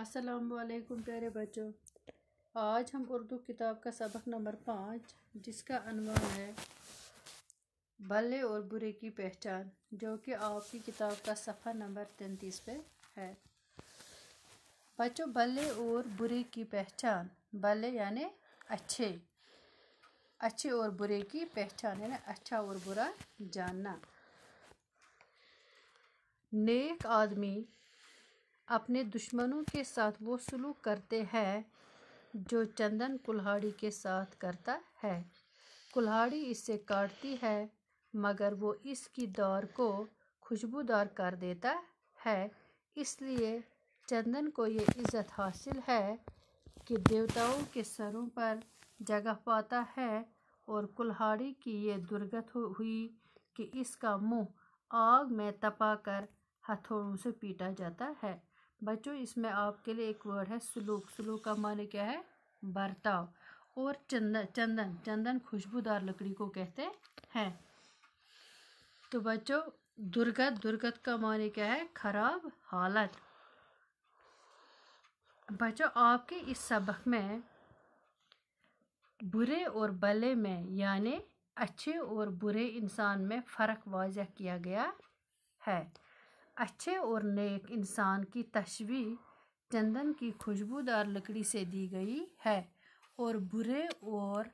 असलकुम प्यारे बच्चों आज हम उर्दू किताब का सबक नंबर पाँच जिसका अनुमान है भले और बुरे की पहचान जो कि आपकी किताब का सफ़ा नंबर तैंतीस पे है बच्चों भले और बुरे की पहचान भले यानि अच्छे अच्छे और बुरे की पहचान यानी अच्छा और बुरा जानना नेक आदमी अपने दुश्मनों के साथ वो सलूक करते हैं जो चंदन कुल्हाड़ी के साथ करता है कुल्हाड़ी इसे काटती है मगर वो इसकी दौर को खुशबूदार कर देता है इसलिए चंदन को ये इज़्ज़त हासिल है कि देवताओं के सरों पर जगह पाता है और कुल्हाड़ी की ये दुर्गत हुई कि इसका मुंह आग में तपाकर हथौड़ों से पीटा जाता है बच्चों इसमें आपके लिए एक वर्ड है सलूक सलूक का माने क्या है बर्ताव और चंदन चंदन चंदन खुशबूदार लकड़ी को कहते हैं तो बच्चों दुर्गत दुर्गत का माने क्या है खराब हालत बच्चों आपके इस सबक में बुरे और भले में यानी अच्छे और बुरे इंसान में फ़र्क वाजह किया गया है अच्छे और नेक इंसान की तस्वीर चंदन की खुशबूदार लकड़ी से दी गई है और बुरे और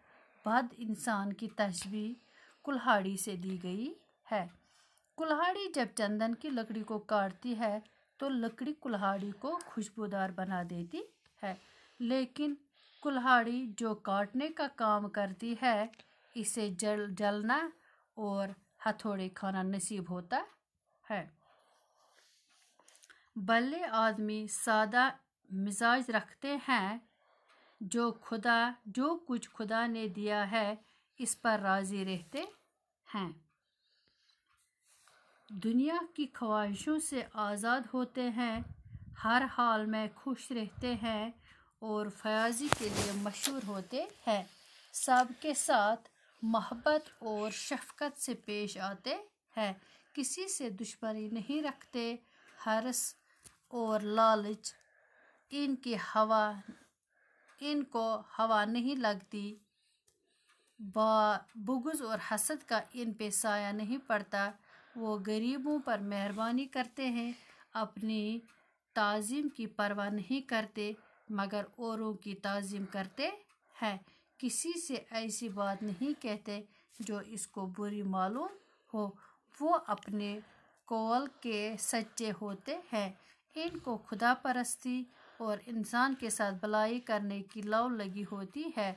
बद इंसान की तस्वीर कुल्हाड़ी से दी गई है कुल्हाड़ी जब चंदन की लकड़ी को काटती है तो लकड़ी कुल्हाड़ी को खुशबूदार बना देती है लेकिन कुल्हाड़ी जो काटने का काम करती है इसे जल जलना और हथौड़े खाना नसीब होता है भले आदमी सादा मिजाज रखते हैं जो खुदा जो कुछ खुदा ने दिया है इस पर राज़ी रहते हैं दुनिया की ख्वाहिशों से आज़ाद होते हैं हर हाल में खुश रहते हैं और फयाजी के लिए मशहूर होते हैं सब के साथ मोहब्बत और शफकत से पेश आते हैं किसी से दुश्मनी नहीं रखते हर और लालच इनकी हवा इनको हवा नहीं लगती बा बुगज़ और हसद का इन पे साया नहीं पड़ता वो गरीबों पर मेहरबानी करते हैं अपनी तज़ीम की परवाह नहीं करते मगर औरों की तज़ीम करते हैं किसी से ऐसी बात नहीं कहते जो इसको बुरी मालूम हो वो अपने कौल के सच्चे होते हैं इनको खुदा परस्ती और इंसान के साथ भलाई करने की लव लगी होती है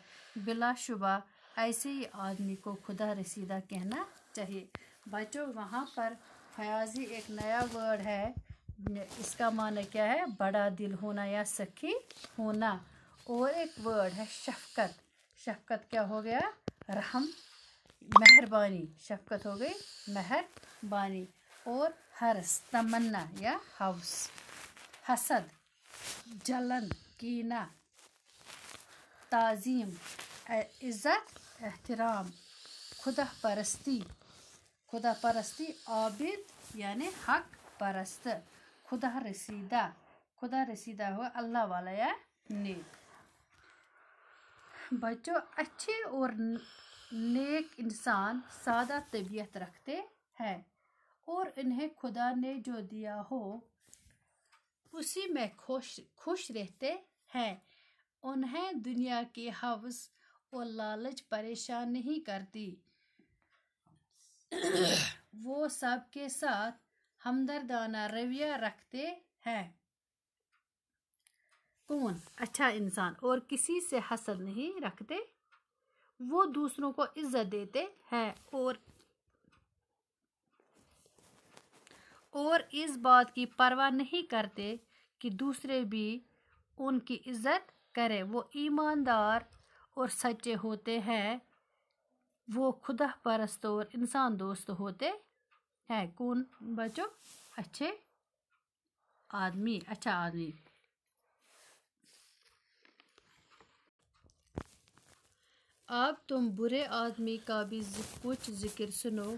बिलाशुबा ऐसे ही आदमी को खुदा रसीदा कहना चाहिए बच्चों वहाँ पर फयाजी एक नया वर्ड है इसका माना क्या है बड़ा दिल होना या सखी होना और एक वर्ड है शफकत शफकत क्या हो गया रहम मेहरबानी शफकत हो गई मेहरबानी और हर्ष तमन्ना या हाउस हसद जलन कीना ताज़ीम इज़्ज़त एहतराम खुदा परस्ती खुदा परस्ती आबिद यानि हक परस्त खुदा रसीदा खुदा रसीदा हुआ अल्लाह वाला या नेक बच्चों अच्छे और नेक इंसान सादा तबीयत रखते हैं और इन्हें खुदा ने जो दिया हो उसी में खुश खुश रहते हैं उन्हें दुनिया के हवस और लालच परेशान नहीं करती वो सबके साथ हमदर्दाना रवैया रखते हैं कौन अच्छा इंसान और किसी से हसद नहीं रखते वो दूसरों को इज्जत देते हैं और और इस बात की परवाह नहीं करते कि दूसरे भी उनकी इज़्ज़त करें वो ईमानदार और सच्चे होते हैं वो खुदा परस्त और इंसान दोस्त होते हैं कौन बचो अच्छे आदमी अच्छा आदमी अब तुम बुरे आदमी का भी कुछ जिक्र सुनो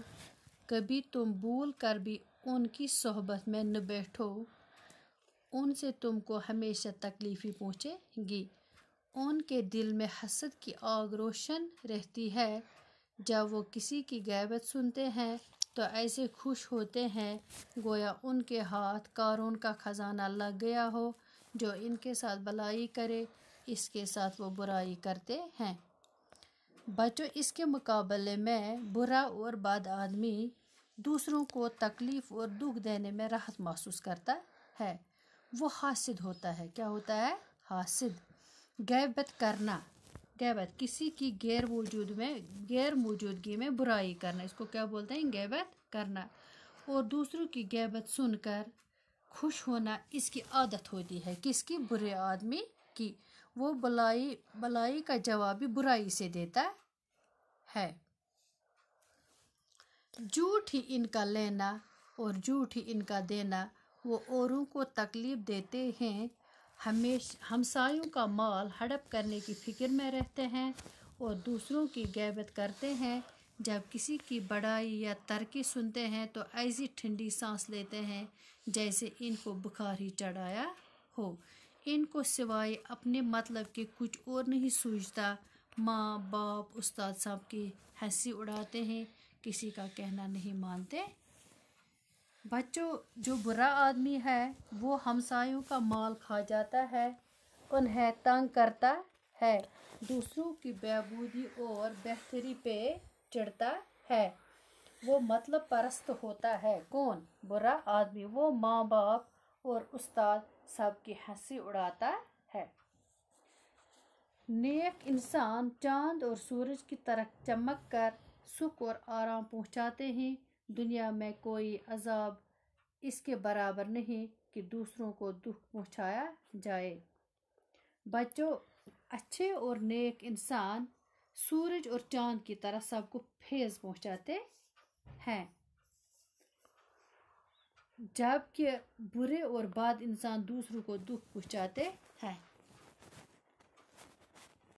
कभी तुम भूल कर भी उनकी सोहबत में न बैठो उनसे तुमको हमेशा तकलीफ़ी पहुँचेगी उनके दिल में हसद की आग रोशन रहती है जब वो किसी की गैबत सुनते हैं तो ऐसे खुश होते हैं गोया उनके हाथ कारून का ख़जाना लग गया हो जो इनके साथ भलाई करे इसके साथ वो बुराई करते हैं बच्चों इसके मुकाबले में बुरा और बद आदमी दूसरों को तकलीफ़ और दुख देने में राहत महसूस करता है वो हासिद होता है क्या होता है हासिद गैबत करना गैबत किसी की गैर मौजूद में गैर मौजूदगी में बुराई करना इसको क्या बोलते हैं गैबत करना और दूसरों की गैबत सुनकर खुश होना इसकी आदत होती है किसकी बुरे आदमी की वो बलाई बलाई का जवाब भी बुराई से देता है झूठ ही इनका लेना और झूठ ही इनका देना वो औरों को तकलीफ़ देते हैं हमेशा हमसायों का माल हड़प करने की फ़िक्र में रहते हैं और दूसरों की गैबत करते हैं जब किसी की बड़ाई या तरक्की सुनते हैं तो ऐसी ठंडी सांस लेते हैं जैसे इनको बुखार ही चढ़ाया हो इनको सिवाय अपने मतलब के कुछ और नहीं सूझता माँ बाप उस्ताद साहब की हंसी उड़ाते हैं किसी का कहना नहीं मानते बच्चों जो बुरा आदमी है वो हमसायों का माल खा जाता है उन्हें तंग करता है दूसरों की बेबूदी और बेहतरी पे चिढ़ता है वो मतलब परस्त होता है कौन बुरा आदमी वो माँ बाप और उस्ताद सबकी हंसी उड़ाता है नेक इंसान चांद और सूरज की तरह चमक कर सुख और आराम पहुँचाते हैं दुनिया में कोई अजाब इसके बराबर नहीं कि दूसरों को दुख पहुंचाया जाए बच्चों अच्छे और नेक इंसान सूरज और चांद की तरह सबको फेज पहुंचाते हैं जबकि बुरे और बाद इंसान दूसरों को दुख पहुंचाते हैं